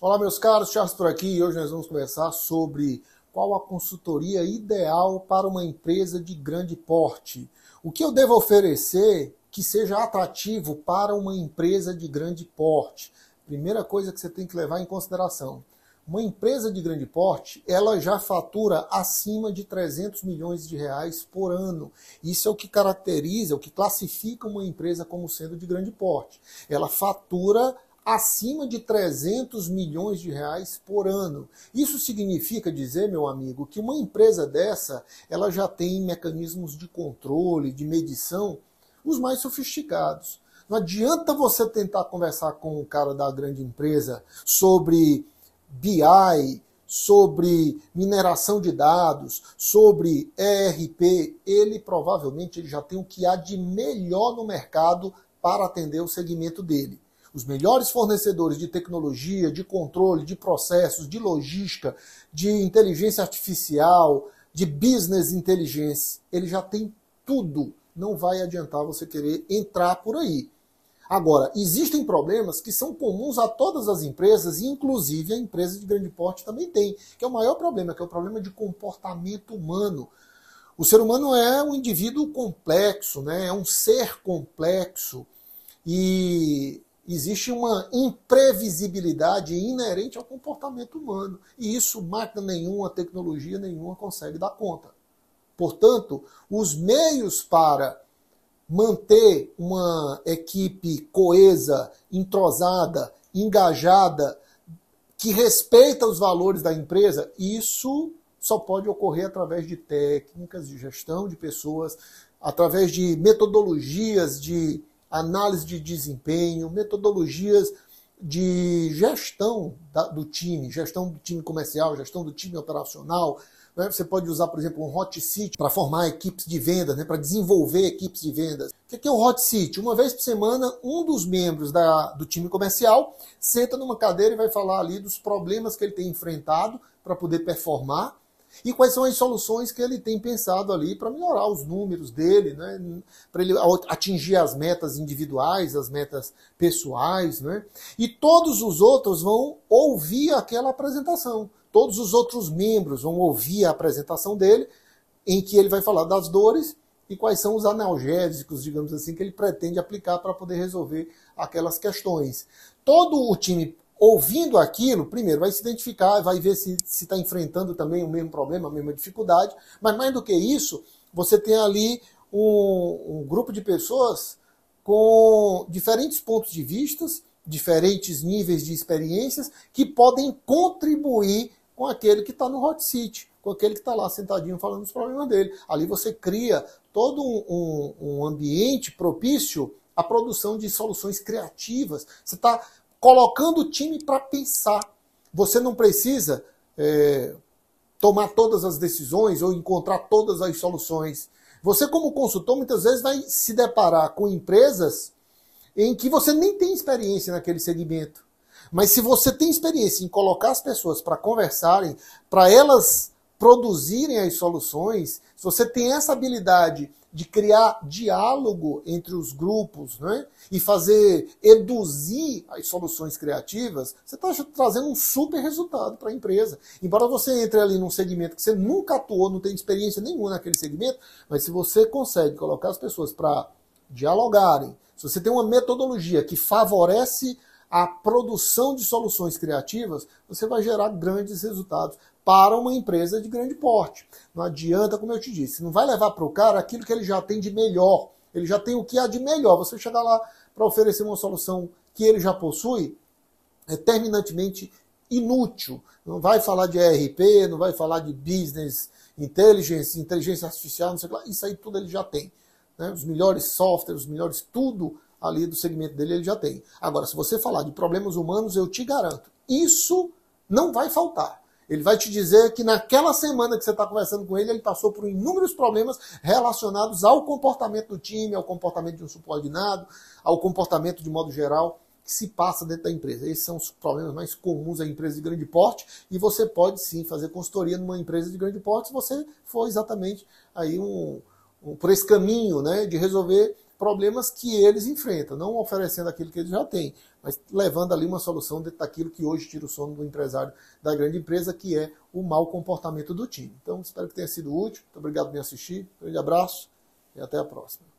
Olá, meus caros, Charles por aqui e hoje nós vamos conversar sobre qual a consultoria ideal para uma empresa de grande porte. O que eu devo oferecer que seja atrativo para uma empresa de grande porte? Primeira coisa que você tem que levar em consideração. Uma empresa de grande porte, ela já fatura acima de 300 milhões de reais por ano. Isso é o que caracteriza, o que classifica uma empresa como sendo de grande porte. Ela fatura acima de 300 milhões de reais por ano. Isso significa dizer, meu amigo, que uma empresa dessa, ela já tem mecanismos de controle, de medição, os mais sofisticados. Não adianta você tentar conversar com o cara da grande empresa sobre BI, sobre mineração de dados, sobre ERP, ele provavelmente ele já tem o que há de melhor no mercado para atender o segmento dele. Os melhores fornecedores de tecnologia, de controle, de processos, de logística, de inteligência artificial, de business inteligência, ele já tem tudo. Não vai adiantar você querer entrar por aí. Agora, existem problemas que são comuns a todas as empresas, e inclusive a empresa de grande porte também tem, que é o maior problema, que é o problema de comportamento humano. O ser humano é um indivíduo complexo, né? é um ser complexo. E Existe uma imprevisibilidade inerente ao comportamento humano. E isso máquina nenhuma, tecnologia nenhuma consegue dar conta. Portanto, os meios para manter uma equipe coesa, entrosada, engajada, que respeita os valores da empresa, isso só pode ocorrer através de técnicas de gestão de pessoas, através de metodologias de análise de desempenho, metodologias de gestão do time, gestão do time comercial, gestão do time operacional. Né? Você pode usar, por exemplo, um hot seat para formar equipes de vendas, né? para desenvolver equipes de vendas. O que é o é um hot seat? Uma vez por semana, um dos membros da, do time comercial senta numa cadeira e vai falar ali dos problemas que ele tem enfrentado para poder performar e quais são as soluções que ele tem pensado ali para melhorar os números dele, né? para ele atingir as metas individuais, as metas pessoais. Né? E todos os outros vão ouvir aquela apresentação. Todos os outros membros vão ouvir a apresentação dele, em que ele vai falar das dores e quais são os analgésicos, digamos assim, que ele pretende aplicar para poder resolver aquelas questões. Todo o time ouvindo aquilo, primeiro vai se identificar, vai ver se está enfrentando também o mesmo problema, a mesma dificuldade, mas mais do que isso, você tem ali um, um grupo de pessoas com diferentes pontos de vista diferentes níveis de experiências que podem contribuir com aquele que está no hot seat, com aquele que está lá sentadinho falando dos problemas dele. Ali você cria todo um, um, um ambiente propício à produção de soluções criativas. Você está colocando o time para pensar. Você não precisa é, tomar todas as decisões ou encontrar todas as soluções. Você, como consultor, muitas vezes vai se deparar com empresas em que você nem tem experiência naquele segmento. Mas se você tem experiência em colocar as pessoas para conversarem, para elas produzirem as soluções, se você tem essa habilidade de criar diálogo entre os grupos né? e fazer eduzir as soluções criativas, você está trazendo um super resultado para a empresa. Embora você entre ali num segmento que você nunca atuou, não tem experiência nenhuma naquele segmento, mas se você consegue colocar as pessoas para dialogarem, se você tem uma metodologia que favorece a produção de soluções criativas, você vai gerar grandes resultados para uma empresa de grande porte. Não adianta, como eu te disse, não vai levar para o cara aquilo que ele já tem de melhor. Ele já tem o que há de melhor. Você chegar lá para oferecer uma solução que ele já possui, é terminantemente inútil. Não vai falar de ERP, não vai falar de business intelligence, inteligência artificial, não sei o que lá. Isso aí tudo ele já tem. Né? Os melhores softwares, os melhores tudo ali do segmento dele ele já tem. Agora, se você falar de problemas humanos, eu te garanto, isso não vai faltar. Ele vai te dizer que naquela semana que você está conversando com ele, ele passou por inúmeros problemas relacionados ao comportamento do time, ao comportamento de um subordinado, ao comportamento de modo geral que se passa dentro da empresa. Esses são os problemas mais comuns em empresas de grande porte e você pode sim fazer consultoria numa empresa de grande porte se você for exatamente aí um, um por esse caminho, né, de resolver problemas que eles enfrentam, não oferecendo aquilo que eles já têm, mas levando ali uma solução dentro daquilo que hoje tira o sono do empresário da grande empresa, que é o mau comportamento do time. Então, espero que tenha sido útil. Muito obrigado por me assistir. Um grande abraço e até a próxima.